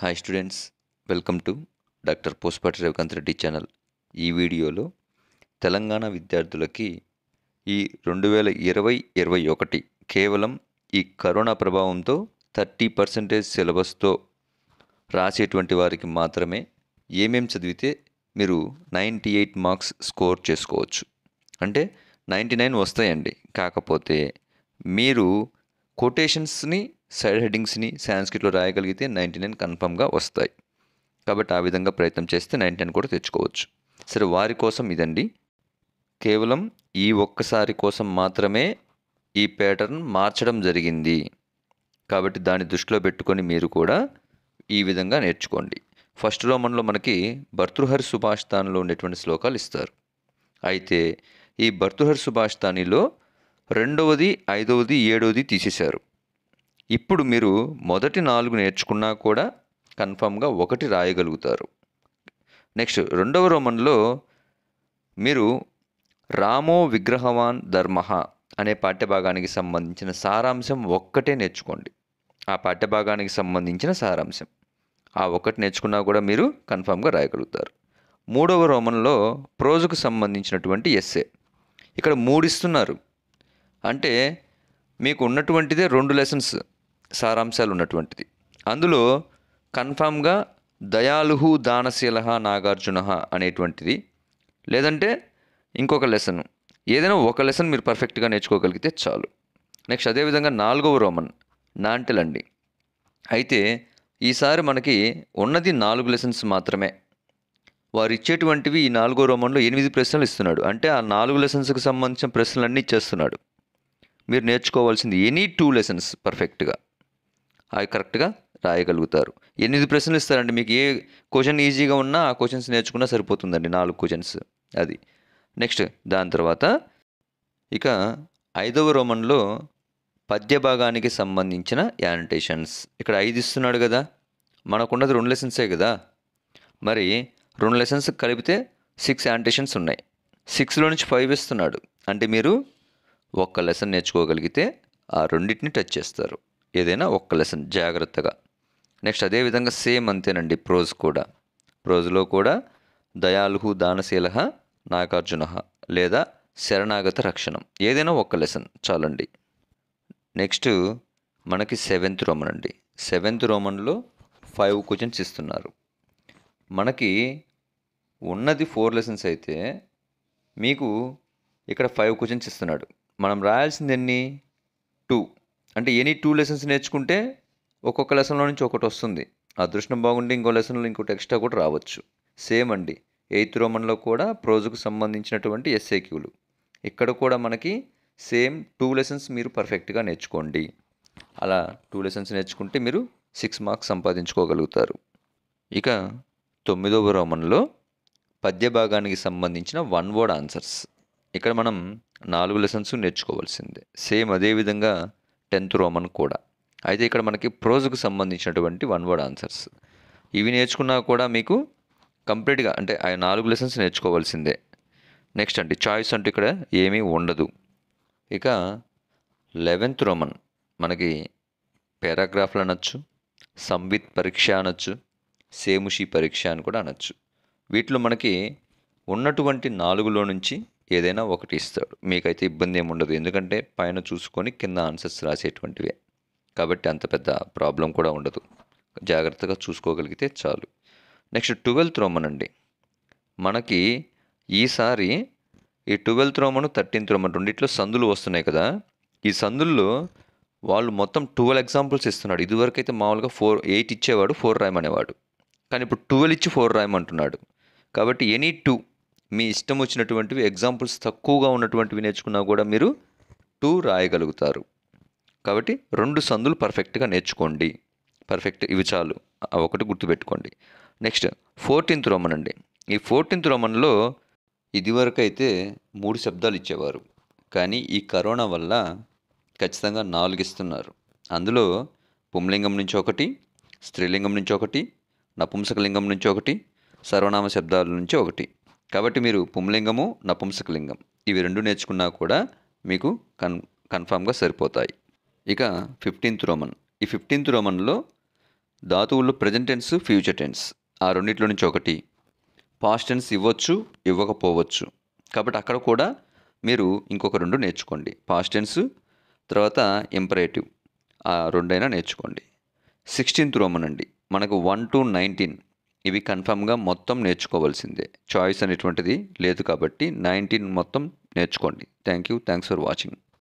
hi students welcome to doctor Pushpati Revakanth Reddy channel ఈ వీడియోలో తెలంగాణ విద్యార్థులకి ఈ రెండు వేల ఇరవై ఇరవై ఒకటి కేవలం ఈ కరోనా ప్రభావంతో థర్టీ పర్సెంటేజ్ సిలబస్తో రాసేటువంటి వారికి మాత్రమే ఏమేమి చదివితే మీరు నైంటీ ఎయిట్ మార్క్స్ స్కోర్ చేసుకోవచ్చు అంటే నైంటీ నైన్ వస్తాయండి కాకపోతే మీరు కొటేషన్స్ని సైడ్ హెడ్డింగ్స్ని సాంస్క్రిట్లో రాయగలిగితే నైంటీ నైన్ కన్ఫామ్గా వస్తాయి కాబట్టి ఆ విధంగా ప్రయత్నం చేస్తే నైంటీ నైన్ కూడా తెచ్చుకోవచ్చు సరే వారి కోసం ఇదండి కేవలం ఈ ఒక్కసారి కోసం మాత్రమే ఈ ప్యాటర్న్ మార్చడం జరిగింది కాబట్టి దాన్ని దృష్టిలో పెట్టుకొని మీరు కూడా ఈ విధంగా నేర్చుకోండి ఫస్ట్ రోమన్లో మనకి భర్తృహరి సుభాష్ ఉండేటువంటి శ్లోకాలు ఇస్తారు అయితే ఈ భర్తృహరి సుభాష్ రెండవది ఐదవది ఏడవది తీసేశారు ఇప్పుడు మీరు మొదటి నాలుగు నేర్చుకున్నా కూడా కన్ఫామ్గా ఒకటి రాయగలుగుతారు నెక్స్ట్ రెండవ రోమన్లో మీరు రామో విగ్రహవాన్ ధర్మ అనే పాఠ్యభాగానికి సంబంధించిన సారాంశం ఒక్కటే నేర్చుకోండి ఆ పాఠ్యభాగానికి సంబంధించిన సారాంశం ఆ ఒక్కటి నేర్చుకున్నా కూడా మీరు కన్ఫామ్గా రాయగలుగుతారు మూడవ రోమన్లో ప్రోజుకు సంబంధించినటువంటి ఎస్సే ఇక్కడ మూడిస్తున్నారు అంటే మీకు ఉన్నటువంటిదే రెండు లెసన్స్ సారాంశాలు ఉన్నటువంటిది అందులో కన్ఫామ్గా దయాలుహు దానశీల నాగార్జున అనేటువంటిది లేదంటే ఇంకొక లెసన్ ఏదైనా ఒక లెసన్ మీరు పర్ఫెక్ట్గా నేర్చుకోగలిగితే చాలు నెక్స్ట్ అదేవిధంగా నాలుగవ రోమన్ నాంటెలండి అయితే ఈసారి మనకి ఉన్నది నాలుగు లెసన్స్ మాత్రమే వారు ఇచ్చేటువంటివి ఈ నాలుగో రోమన్లో ఎనిమిది ప్రశ్నలు ఇస్తున్నాడు అంటే ఆ నాలుగు లెసన్స్కి సంబంధించిన ప్రశ్నలన్నీ ఇచ్చేస్తున్నాడు మీరు నేర్చుకోవాల్సింది ఎనీ టూ లెసన్స్ పర్ఫెక్ట్గా అవి కరెక్ట్గా రాయగలుగుతారు ఎనిమిది ప్రశ్నలు ఇస్తారండి మీకు ఏ క్వశ్చన్ ఈజీగా ఉన్నా ఆ క్వశ్చన్స్ నేర్చుకున్నా సరిపోతుందండి నాలుగు క్వశ్చన్స్ అది నెక్స్ట్ దాని తర్వాత ఇక ఐదవ రోమన్లో పద్య భాగానికి సంబంధించిన యానిటేషన్స్ ఇక్కడ ఐదు ఇస్తున్నాడు కదా మనకున్నది రెండు లెసన్సే కదా మరి రెండు లెసన్స్ కలిపితే సిక్స్ యానిటేషన్స్ ఉన్నాయి సిక్స్లో నుంచి ఫైవ్ ఇస్తున్నాడు అంటే మీరు ఒక్క లెసన్ నేర్చుకోగలిగితే ఆ రెండింటిని టచ్ చేస్తారు ఏదైనా ఒక్క లెసన్ జాగ్రత్తగా నెక్స్ట్ అదేవిధంగా సేమ్ అంతేనండి ప్రోజ్ కూడా ప్రోజ్లో కూడా దయాలుహు దానశీల నాగార్జున లేదా శరణాగత రక్షణం ఏదైనా ఒక్క లెసన్ చాలండి నెక్స్ట్ మనకి సెవెంత్ రోమన్ అండి సెవెంత్ రోమన్లో ఫైవ్ క్వశ్చన్స్ ఇస్తున్నారు మనకి ఉన్నది ఫోర్ లెసన్స్ అయితే మీకు ఇక్కడ ఫైవ్ క్వశ్చన్స్ ఇస్తున్నాడు మనం రాయాల్సింది ఎన్ని టూ అంటే ఎనీ టూ లెసన్స్ నేర్చుకుంటే ఒక్కొక్క లెసన్లో నుంచి ఒకటి వస్తుంది అదృష్టం బాగుంటే ఇంకో లెసన్లో ఇంకోటి ఎక్స్ట్రా కూడా రావచ్చు సేమ్ అండి ఎయిత్ రోమన్లో కూడా ప్రోజుకు సంబంధించినటువంటి ఎస్ఏక్యూలు ఇక్కడ కూడా మనకి సేమ్ టూ లెసన్స్ మీరు పర్ఫెక్ట్గా నేర్చుకోండి అలా టూ లెసన్స్ నేర్చుకుంటే మీరు సిక్స్ మార్క్స్ సంపాదించుకోగలుగుతారు ఇక తొమ్మిదవ రోమన్లో పద్య భాగానికి సంబంధించిన వన్ వర్డ్ ఆన్సర్స్ ఇక్కడ మనం నాలుగు లెసన్స్ నేర్చుకోవాల్సిందే సేమ్ అదేవిధంగా టెన్త్ రోమన్ కూడా అయితే ఇక్కడ మనకి ప్రోజ్కు సంబంధించినటువంటి వన్ వర్డ్ ఆన్సర్స్ ఇవి నేర్చుకున్నా కూడా మీకు కంప్లీట్గా అంటే ఆ నాలుగు లెసన్స్ నేర్చుకోవాల్సిందే నెక్స్ట్ అండి చాయిస్ అంటే ఇక్కడ ఏమీ ఉండదు ఇక లెవెన్త్ రోమన్ మనకి పారాగ్రాఫ్లు అనొచ్చు సంవిత్ పరీక్ష అనొచ్చు సేముషి పరీక్ష అని కూడా అనొచ్చు వీటిలో మనకి ఉన్నటువంటి నాలుగులో నుంచి ఏదైనా ఒకటి ఇస్తాడు మీకైతే ఇబ్బంది ఉండదు ఎందుకంటే పైన చూసుకొని కింద ఆన్సర్స్ రాసేటువంటివే కాబట్టి అంత పెద్ద ప్రాబ్లం కూడా ఉండదు జాగ్రత్తగా చూసుకోగలిగితే చాలు నెక్స్ట్ ట్వెల్త్ రోమన్ అండి మనకి ఈసారి ఈ ట్వెల్త్ రోమను థర్టీన్త్ రోమన్ రెండిట్లో సందులు వస్తున్నాయి కదా ఈ సందుల్లో వాళ్ళు మొత్తం ట్వెల్వ్ ఎగ్జాంపుల్స్ ఇస్తున్నాడు ఇదివరకు అయితే మామూలుగా ఫోర్ ఎయిట్ ఇచ్చేవాడు ఫోర్ రాయమనేవాడు కానీ ఇప్పుడు ట్వెల్వ్ ఇచ్చి ఫోర్ రాయమంటున్నాడు కాబట్టి ఎనీ టూ మీ ఇష్టం వచ్చినటువంటివి ఎగ్జాంపుల్స్ తక్కువగా ఉన్నటువంటివి నేర్చుకున్నా కూడా మీరు టూ రాయగలుగుతారు కాబట్టి రెండు సందులు పర్ఫెక్ట్గా నేర్చుకోండి పర్ఫెక్ట్ ఇవి చాలు ఒకటి గుర్తుపెట్టుకోండి నెక్స్ట్ ఫోర్టీన్త్ రోమన్ అండి ఈ ఫోర్టీన్త్ రోమన్లో ఇదివరకు అయితే మూడు శబ్దాలు ఇచ్చేవారు కానీ ఈ కరోనా వల్ల ఖచ్చితంగా నాలుగు ఇస్తున్నారు అందులో పుంలింగం నుంచి ఒకటి స్త్రీలింగం నుంచి ఒకటి నపుంసకలింగం నుంచి ఒకటి సర్వనామ శబ్దాల నుంచి ఒకటి కాబట్టి మీరు పుంలింగము నపుంసకలింగం ఇవి రెండు నేర్చుకున్నా కూడా మీకు కన్ కన్ఫామ్గా సరిపోతాయి ఇక ఫిఫ్టీన్త్ రోమన్ ఈ ఫిఫ్టీన్త్ రోమన్లో ధాతువులు ప్రజెంట్ టెన్స్ ఫ్యూచర్ టెన్స్ ఆ రెండిట్లో నుంచి ఒకటి పాస్ట్ టెన్స్ ఇవ్వచ్చు ఇవ్వకపోవచ్చు కాబట్టి అక్కడ కూడా మీరు ఇంకొక రెండు నేర్చుకోండి పాస్ట్ టెన్స్ తర్వాత ఇంపరేటివ్ ఆ రెండైనా నేర్చుకోండి సిక్స్టీన్త్ రోమన్ అండి మనకు వన్ టు నైన్టీన్ ఇవి కన్ఫామ్గా మొత్తం నేర్చుకోవాల్సిందే చాయిస్ అనేటువంటిది లేదు కాబట్టి నైన్టీన్ మొత్తం నేర్చుకోండి thank you thanks for watching